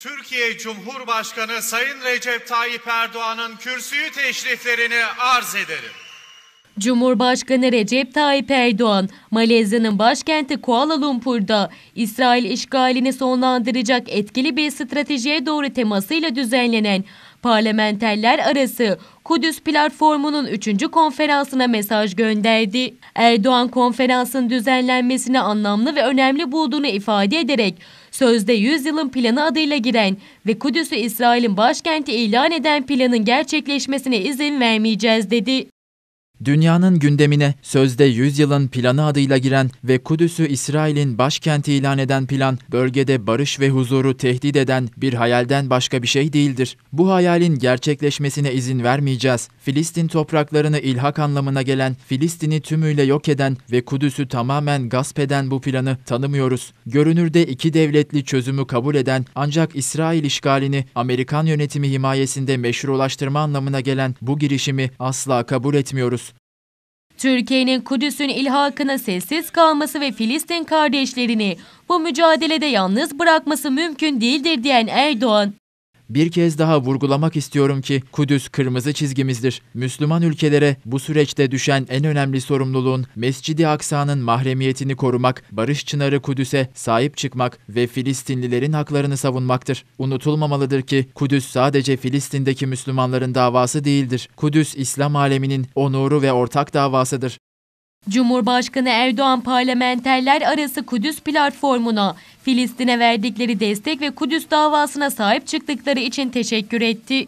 Türkiye Cumhurbaşkanı Sayın Recep Tayyip Erdoğan'ın kürsüyü teşriflerini arz ederim. Cumhurbaşkanı Recep Tayyip Erdoğan, Malezya'nın başkenti Kuala Lumpur'da İsrail işgalini sonlandıracak etkili bir stratejiye doğru temasıyla düzenlenen Parlamenterler Arası Kudüs Platformu'nun 3. konferansına mesaj gönderdi. Erdoğan konferansın düzenlenmesini anlamlı ve önemli bulduğunu ifade ederek sözde 100 yılın planı adıyla giren ve Kudüs'ü İsrail'in başkenti ilan eden planın gerçekleşmesine izin vermeyeceğiz dedi. Dünyanın gündemine sözde 100 yılın planı adıyla giren ve Kudüs'ü İsrail'in başkenti ilan eden plan, bölgede barış ve huzuru tehdit eden bir hayalden başka bir şey değildir. Bu hayalin gerçekleşmesine izin vermeyeceğiz. Filistin topraklarını ilhak anlamına gelen, Filistin'i tümüyle yok eden ve Kudüs'ü tamamen gasp eden bu planı tanımıyoruz. Görünürde iki devletli çözümü kabul eden ancak İsrail işgalini Amerikan yönetimi himayesinde meşrulaştırma anlamına gelen bu girişimi asla kabul etmiyoruz. Türkiye'nin Kudüs'ün ilhakına sessiz kalması ve Filistin kardeşlerini bu mücadelede yalnız bırakması mümkün değildir diyen Erdoğan, bir kez daha vurgulamak istiyorum ki Kudüs kırmızı çizgimizdir. Müslüman ülkelere bu süreçte düşen en önemli sorumluluğun Mescidi Aksa'nın mahremiyetini korumak, barış çınarı Kudüs'e sahip çıkmak ve Filistinlilerin haklarını savunmaktır. Unutulmamalıdır ki Kudüs sadece Filistin'deki Müslümanların davası değildir. Kudüs İslam aleminin onuru ve ortak davasıdır. Cumhurbaşkanı Erdoğan parlamenterler arası Kudüs platformuna Filistin'e verdikleri destek ve Kudüs davasına sahip çıktıkları için teşekkür etti.